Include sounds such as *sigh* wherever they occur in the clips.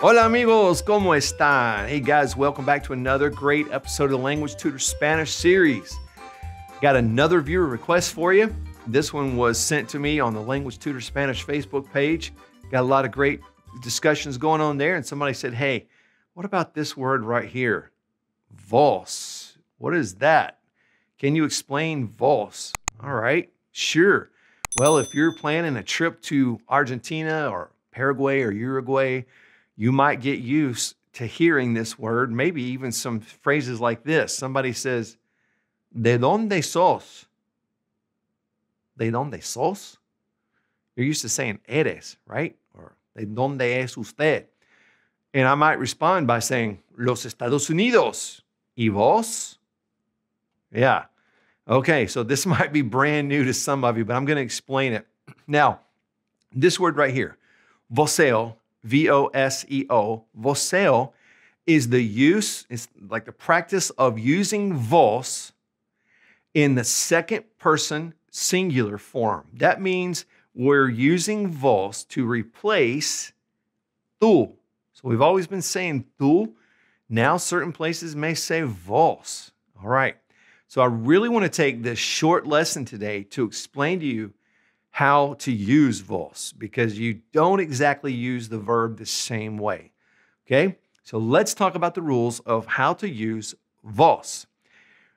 Hola amigos, ¿cómo están? Hey guys, welcome back to another great episode of the Language Tutor Spanish series. Got another viewer request for you. This one was sent to me on the Language Tutor Spanish Facebook page. Got a lot of great discussions going on there, and somebody said, hey, what about this word right here? Vos. What is that? Can you explain Vols? All right, sure. Well, if you're planning a trip to Argentina or Paraguay or Uruguay, you might get used to hearing this word, maybe even some phrases like this. Somebody says, De donde sos? De donde sos? You're used to saying eres, right? Or de donde es usted? And I might respond by saying, Los Estados Unidos. ¿Y vos? Yeah. Okay, so this *laughs* might be brand new to some of you, but I'm going to explain it. Now, this word right here, voseo, V O S E O, voseo is the use, it's like the practice of using vos in the second person singular form. That means we're using vos to replace tu. So we've always been saying tu. Now certain places may say vos. All right. So I really want to take this short lesson today to explain to you how to use vos because you don't exactly use the verb the same way. Okay? So let's talk about the rules of how to use vos.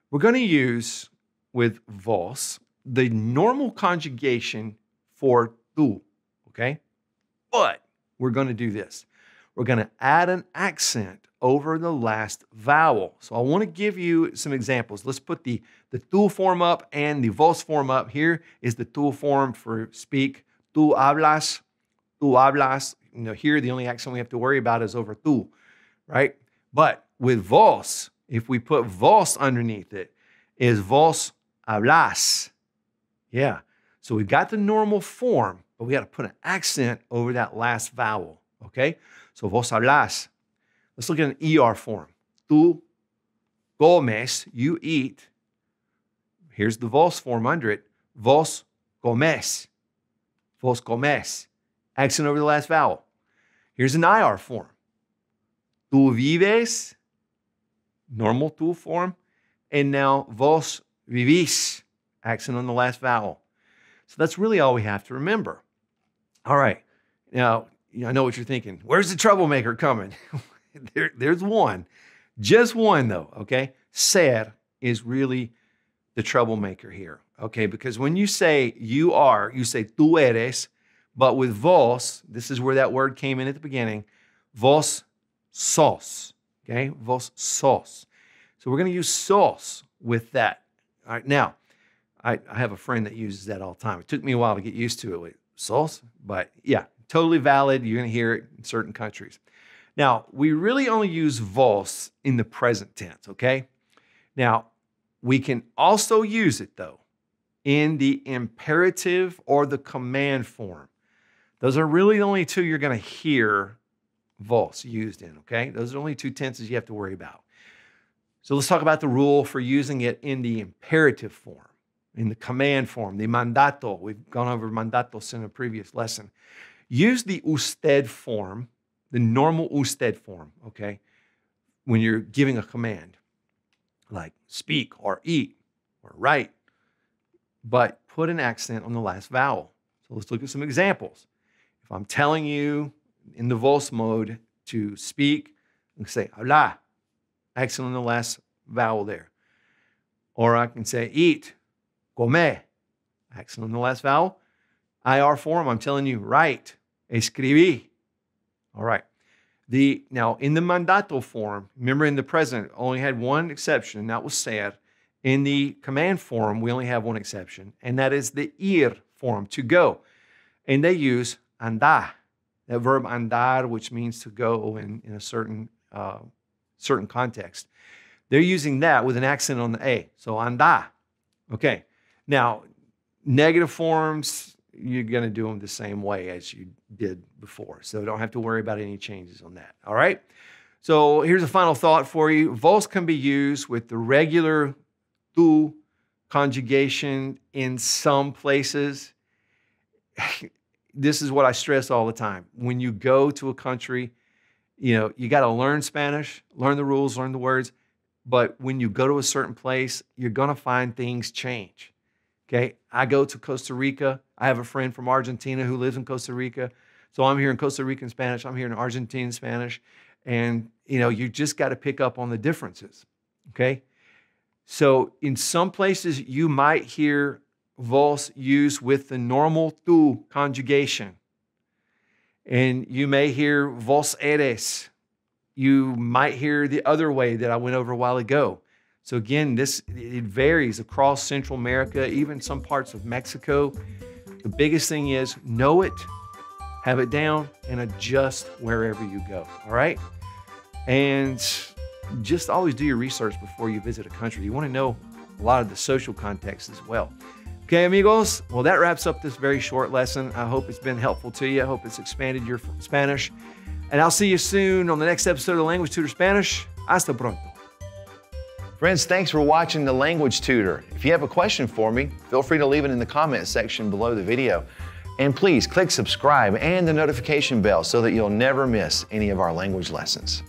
We're going to use with vos the normal conjugation for tu, okay? But we're going to do this. We're going to add an accent over the last vowel. So I want to give you some examples. Let's put the, the tu form up and the vos form up. Here is the tu form for speak. Tu hablas, tu hablas. You know, here the only accent we have to worry about is over tu, right? But with vos, if we put vos underneath it, is vos hablas. Yeah. So we've got the normal form, but we got to put an accent over that last vowel. Okay? So vos hablas, Let's look at an ER form. Tú comes, you eat. Here's the vos form under it. Vos comes. Vos comes. Accent over the last vowel. Here's an IR form. Tú vives, normal tú form. And now vos vivís, accent on the last vowel. So that's really all we have to remember. All right. Now, I know what you're thinking. Where's the troublemaker coming? *laughs* *laughs* there, there's one, just one though, okay? Ser is really the troublemaker here, okay? Because when you say you are, you say tú eres, but with vos, this is where that word came in at the beginning, vos sos, okay? Vos sos. So we're going to use sos with that. All right, now, I, I, have a friend that uses that all the time. It took me a while to get used to it. like, sos? But yeah, totally valid. You're going to hear it in certain countries. Now, we really only use vos in the present tense, okay? Now, we can also use it though in the imperative or the command form. Those are really the only two you're going to hear vos used in, okay? Those are the only two tenses you have to worry about. So let's talk about the rule for using it in the imperative form, in the command form, the mandato. We've gone over mandatos in a previous lesson. Use the usted form the normal usted form, okay? When you're giving a command like speak or eat or write, but put an accent on the last vowel. So let's look at some examples. If I'm telling you in the Vos mode to speak, I can say habla, accent on the last vowel there. Or I can say eat, come, accent on the last vowel. IR form, I'm telling you, write, escribir. All right. The now in the mandato form, remember in the present only had one exception, and that was ser. In the command form, we only have one exception, and that is the ir form to go. And they use andar, that verb andar, which means to go in, in a certain uh, certain context. They're using that with an accent on the a, so andar. Okay. Now, negative forms, you're going to do them the same way as you did before. So don't have to worry about any changes on that. All right. So here's a final thought for you. Vos can be used with the regular tu conjugation in some places. this is what I stress all the time. When you go to a country, you know, you got to learn Spanish, learn the rules, learn the words. But when you go to a certain place, you're going to find things change. Okay. I go to Costa Rica I have a friend from Argentina who lives in Costa Rica. So I'm here in Costa Rican Spanish, I'm here in Argentine Spanish. And you know, you just got to pick up on the differences. Okay? So in some places you might hear vos used with the normal tu conjugation. And you may hear vos eres. You might hear the other way that I went over a while ago. So again, this it varies across Central America, even some parts of Mexico. The biggest thing is know it, have it down, and adjust wherever you go. All right? And just always do your research before you visit a country. You want to know a lot of the social context as well. Okay, amigos. Well, that wraps up this very short lesson. I hope it's been helpful to you. I hope it's expanded your Spanish. And I'll see you soon on the next episode of Language Tutor Spanish. Hasta pronto. Friends, thanks for watching The Language Tutor. If you have a question for me, feel free to leave it in the comment section below the video. And please click subscribe and the notification bell so that you'll never miss any of our language lessons.